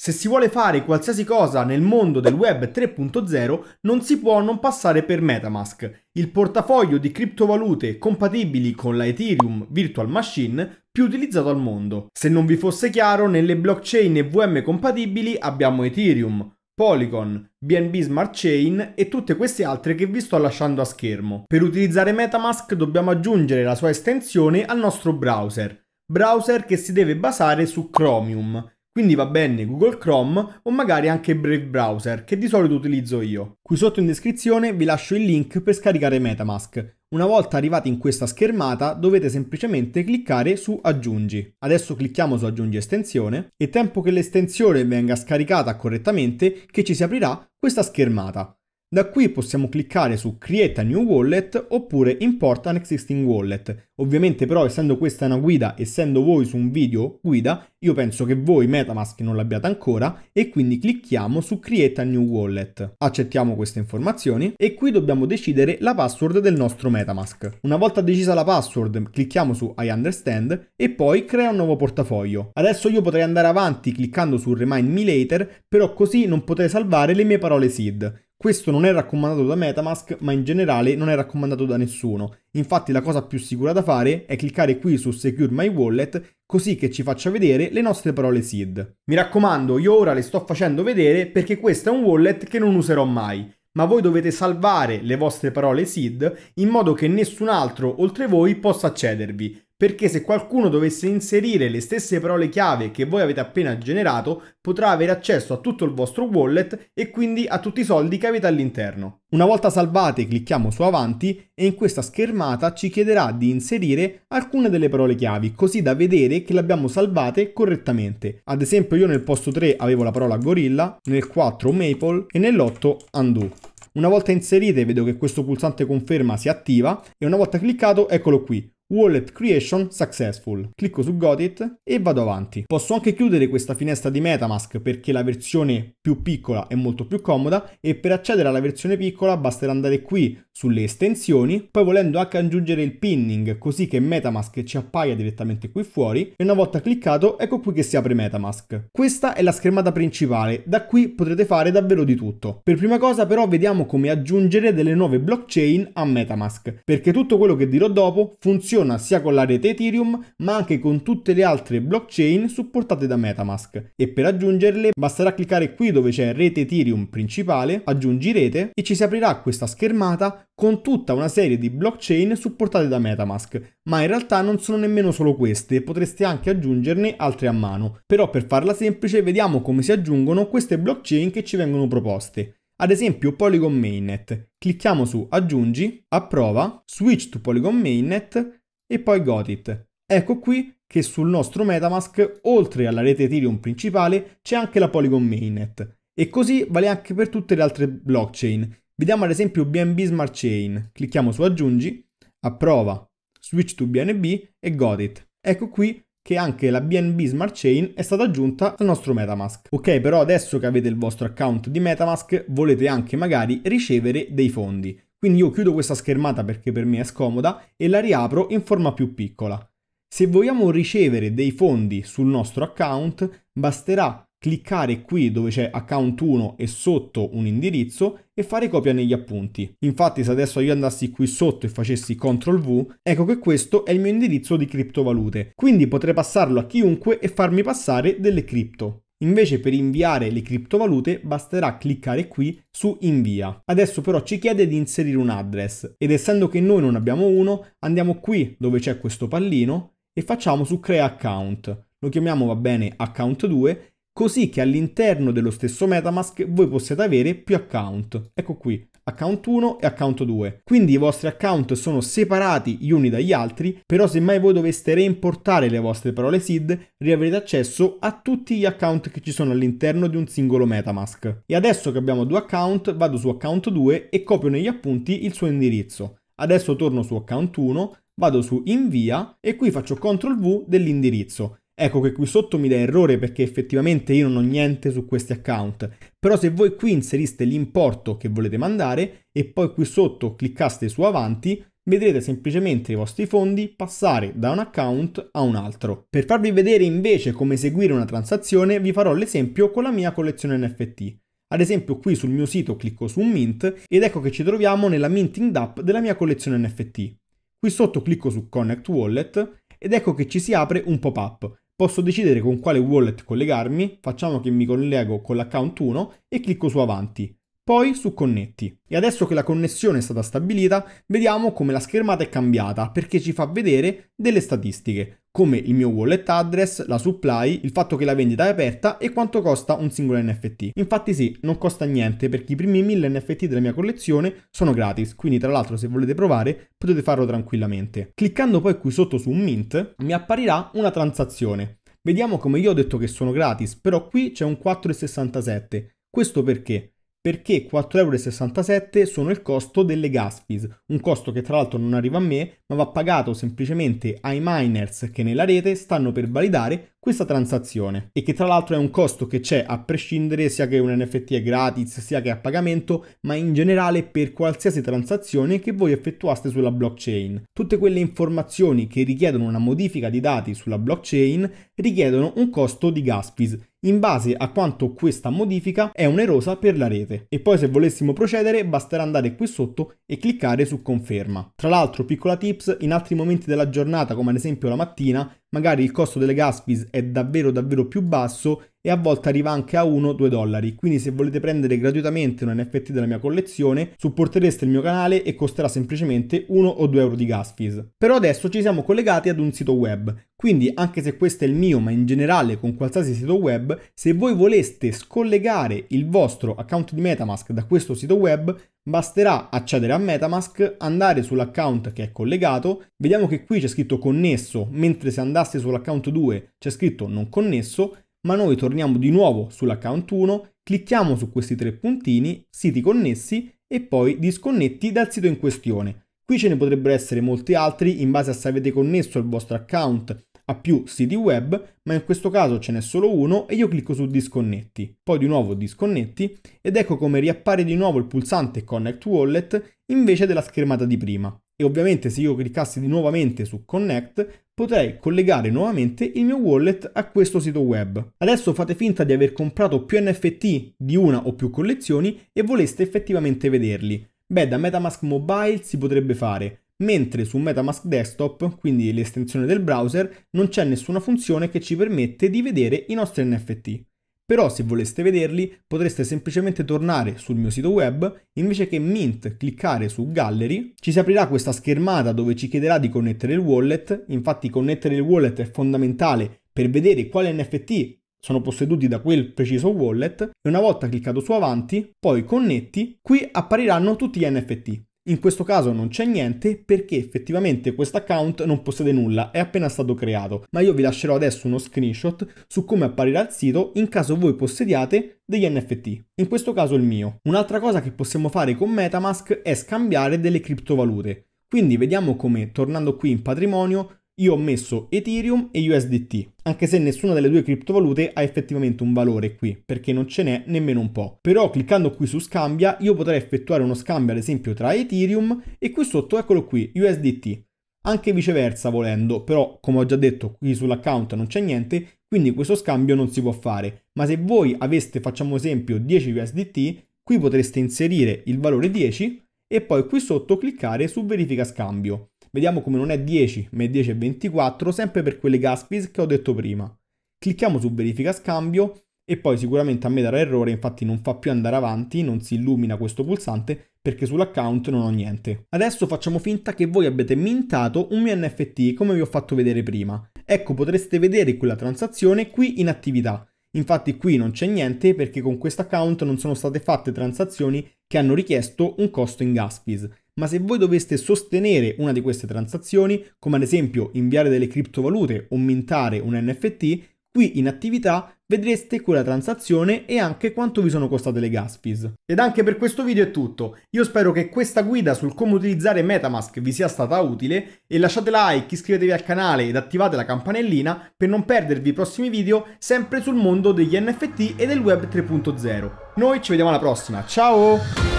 Se si vuole fare qualsiasi cosa nel mondo del web 3.0 non si può non passare per Metamask, il portafoglio di criptovalute compatibili con la Ethereum Virtual Machine più utilizzato al mondo. Se non vi fosse chiaro, nelle blockchain EVM compatibili abbiamo Ethereum, Polygon, BNB Smart Chain e tutte queste altre che vi sto lasciando a schermo. Per utilizzare Metamask dobbiamo aggiungere la sua estensione al nostro browser, browser che si deve basare su Chromium quindi va bene Google Chrome o magari anche Brave Browser, che di solito utilizzo io. Qui sotto in descrizione vi lascio il link per scaricare Metamask. Una volta arrivati in questa schermata dovete semplicemente cliccare su aggiungi. Adesso clicchiamo su aggiungi estensione e tempo che l'estensione venga scaricata correttamente che ci si aprirà questa schermata. Da qui possiamo cliccare su Create a New Wallet oppure Import an Existing Wallet. Ovviamente però essendo questa una guida, essendo voi su un video guida, io penso che voi Metamask non l'abbiate ancora e quindi clicchiamo su Create a New Wallet. Accettiamo queste informazioni e qui dobbiamo decidere la password del nostro Metamask. Una volta decisa la password clicchiamo su I understand e poi crea un nuovo portafoglio. Adesso io potrei andare avanti cliccando su Remind me later, però così non potrei salvare le mie parole seed. Questo non è raccomandato da Metamask, ma in generale non è raccomandato da nessuno. Infatti la cosa più sicura da fare è cliccare qui su Secure My Wallet così che ci faccia vedere le nostre parole SID. Mi raccomando, io ora le sto facendo vedere perché questo è un wallet che non userò mai, ma voi dovete salvare le vostre parole SID in modo che nessun altro oltre voi possa accedervi perché se qualcuno dovesse inserire le stesse parole chiave che voi avete appena generato, potrà avere accesso a tutto il vostro wallet e quindi a tutti i soldi che avete all'interno. Una volta salvate clicchiamo su avanti e in questa schermata ci chiederà di inserire alcune delle parole chiavi, così da vedere che le abbiamo salvate correttamente. Ad esempio io nel posto 3 avevo la parola gorilla, nel 4 maple e nell'8 undo. Una volta inserite vedo che questo pulsante conferma si attiva e una volta cliccato eccolo qui Wallet Creation Successful. Clicco su Got It e vado avanti. Posso anche chiudere questa finestra di Metamask perché la versione più piccola è molto più comoda e per accedere alla versione piccola basterà andare qui sulle estensioni, poi volendo anche aggiungere il pinning così che Metamask ci appaia direttamente qui fuori e una volta cliccato ecco qui che si apre Metamask. Questa è la schermata principale, da qui potrete fare davvero di tutto. Per prima cosa però vediamo come aggiungere delle nuove blockchain a Metamask perché tutto quello che dirò dopo funziona funziona sia con la rete Ethereum ma anche con tutte le altre blockchain supportate da Metamask e per aggiungerle basterà cliccare qui dove c'è rete Ethereum principale, aggiungi rete e ci si aprirà questa schermata con tutta una serie di blockchain supportate da Metamask, ma in realtà non sono nemmeno solo queste, potreste anche aggiungerne altre a mano. Però per farla semplice vediamo come si aggiungono queste blockchain che ci vengono proposte. Ad esempio Polygon Mainnet. Clicchiamo su aggiungi, approva, switch to Polygon Mainnet e poi Gotit. Ecco qui che sul nostro Metamask, oltre alla rete Ethereum principale, c'è anche la Polygon Mainnet. E così vale anche per tutte le altre blockchain. Vediamo ad esempio BNB Smart Chain. Clicchiamo su Aggiungi, Approva, Switch to BNB e Gotit. Ecco qui che anche la BNB Smart Chain è stata aggiunta al nostro Metamask. Ok, però adesso che avete il vostro account di Metamask, volete anche magari ricevere dei fondi. Quindi io chiudo questa schermata perché per me è scomoda e la riapro in forma più piccola. Se vogliamo ricevere dei fondi sul nostro account, basterà cliccare qui dove c'è account 1 e sotto un indirizzo e fare copia negli appunti. Infatti se adesso io andassi qui sotto e facessi CTRL V, ecco che questo è il mio indirizzo di criptovalute. Quindi potrei passarlo a chiunque e farmi passare delle cripto. Invece per inviare le criptovalute basterà cliccare qui su invia. Adesso però ci chiede di inserire un address ed essendo che noi non abbiamo uno andiamo qui dove c'è questo pallino e facciamo su crea account. Lo chiamiamo va bene account 2 così che all'interno dello stesso Metamask voi possiate avere più account. Ecco qui, account 1 e account 2. Quindi i vostri account sono separati gli uni dagli altri, però se mai voi doveste reimportare le vostre parole SID, riavrete accesso a tutti gli account che ci sono all'interno di un singolo Metamask. E adesso che abbiamo due account, vado su account 2 e copio negli appunti il suo indirizzo. Adesso torno su account 1, vado su invia e qui faccio CTRL V dell'indirizzo Ecco che qui sotto mi dà errore perché effettivamente io non ho niente su questi account, però se voi qui inseriste l'importo che volete mandare e poi qui sotto cliccaste su avanti, vedrete semplicemente i vostri fondi passare da un account a un altro. Per farvi vedere invece come eseguire una transazione vi farò l'esempio con la mia collezione NFT. Ad esempio qui sul mio sito clicco su mint ed ecco che ci troviamo nella minting app della mia collezione NFT. Qui sotto clicco su Connect Wallet ed ecco che ci si apre un pop-up Posso decidere con quale wallet collegarmi, facciamo che mi collego con l'account 1 e clicco su avanti poi su connetti. E adesso che la connessione è stata stabilita, vediamo come la schermata è cambiata perché ci fa vedere delle statistiche, come il mio wallet address, la supply, il fatto che la vendita è aperta e quanto costa un singolo NFT. Infatti sì, non costa niente perché i primi 1000 NFT della mia collezione sono gratis, quindi tra l'altro se volete provare potete farlo tranquillamente. Cliccando poi qui sotto su Mint mi apparirà una transazione. Vediamo come io ho detto che sono gratis, però qui c'è un 4,67. Questo perché? perché 4,67€ sono il costo delle gas fees, un costo che tra l'altro non arriva a me, ma va pagato semplicemente ai miners che nella rete stanno per validare questa transazione e che tra l'altro è un costo che c'è a prescindere sia che un NFT è gratis sia che a pagamento ma in generale per qualsiasi transazione che voi effettuaste sulla blockchain. Tutte quelle informazioni che richiedono una modifica di dati sulla blockchain richiedono un costo di gas fees in base a quanto questa modifica è onerosa per la rete. E poi se volessimo procedere basterà andare qui sotto e cliccare su conferma. Tra l'altro, piccola tips, in altri momenti della giornata, come ad esempio la mattina, magari il costo delle gas fees è davvero davvero più basso e a volte arriva anche a 1-2 dollari. Quindi se volete prendere gratuitamente un NFT della mia collezione, supportereste il mio canale e costerà semplicemente 1 o 2 euro di gas fees. Però adesso ci siamo collegati ad un sito web, quindi anche se questo è il mio, ma in generale con qualsiasi sito web, se voi voleste scollegare il vostro account di Metamask da questo sito web, Basterà accedere a Metamask, andare sull'account che è collegato, vediamo che qui c'è scritto connesso, mentre se andasse sull'account 2 c'è scritto non connesso ma noi torniamo di nuovo sull'account 1, clicchiamo su questi tre puntini, siti connessi e poi disconnetti dal sito in questione. Qui ce ne potrebbero essere molti altri in base a se avete connesso il vostro account a più siti web, ma in questo caso ce n'è solo uno e io clicco su disconnetti, poi di nuovo disconnetti ed ecco come riappare di nuovo il pulsante connect wallet invece della schermata di prima e ovviamente se io cliccassi di nuovamente su Connect potrei collegare nuovamente il mio wallet a questo sito web. Adesso fate finta di aver comprato più NFT di una o più collezioni e voleste effettivamente vederli. Beh, da Metamask Mobile si potrebbe fare, mentre su Metamask Desktop, quindi l'estensione del browser, non c'è nessuna funzione che ci permette di vedere i nostri NFT. Però se voleste vederli potreste semplicemente tornare sul mio sito web, invece che Mint cliccare su Gallery, ci si aprirà questa schermata dove ci chiederà di connettere il wallet, infatti connettere il wallet è fondamentale per vedere quali NFT sono posseduti da quel preciso wallet e una volta cliccato su avanti, poi connetti, qui appariranno tutti gli NFT. In questo caso non c'è niente perché effettivamente questo account non possiede nulla, è appena stato creato, ma io vi lascerò adesso uno screenshot su come apparirà il sito in caso voi possediate degli NFT, in questo caso il mio. Un'altra cosa che possiamo fare con Metamask è scambiare delle criptovalute. Quindi vediamo come tornando qui in patrimonio io ho messo Ethereum e USDT, anche se nessuna delle due criptovalute ha effettivamente un valore qui, perché non ce n'è nemmeno un po'. Però cliccando qui su scambia, io potrei effettuare uno scambio ad esempio tra Ethereum e qui sotto, eccolo qui, USDT. Anche viceversa volendo, però come ho già detto qui sull'account non c'è niente, quindi questo scambio non si può fare. Ma se voi aveste, facciamo esempio, 10 USDT, qui potreste inserire il valore 10 e poi qui sotto cliccare su verifica scambio. Vediamo come non è 10, ma è 10 e 24, sempre per quelle gas fees che ho detto prima. Clicchiamo su verifica scambio e poi sicuramente a me darà errore, infatti non fa più andare avanti, non si illumina questo pulsante perché sull'account non ho niente. Adesso facciamo finta che voi abbiate mintato un mio NFT come vi ho fatto vedere prima. Ecco potreste vedere quella transazione qui in attività. Infatti qui non c'è niente perché con questo account non sono state fatte transazioni che hanno richiesto un costo in gas fees ma se voi doveste sostenere una di queste transazioni, come ad esempio inviare delle criptovalute o mintare un NFT, qui in attività vedreste quella transazione e anche quanto vi sono costate le gas fees. Ed anche per questo video è tutto. Io spero che questa guida sul come utilizzare Metamask vi sia stata utile e lasciate like, iscrivetevi al canale ed attivate la campanellina per non perdervi i prossimi video sempre sul mondo degli NFT e del web 3.0. Noi ci vediamo alla prossima, ciao!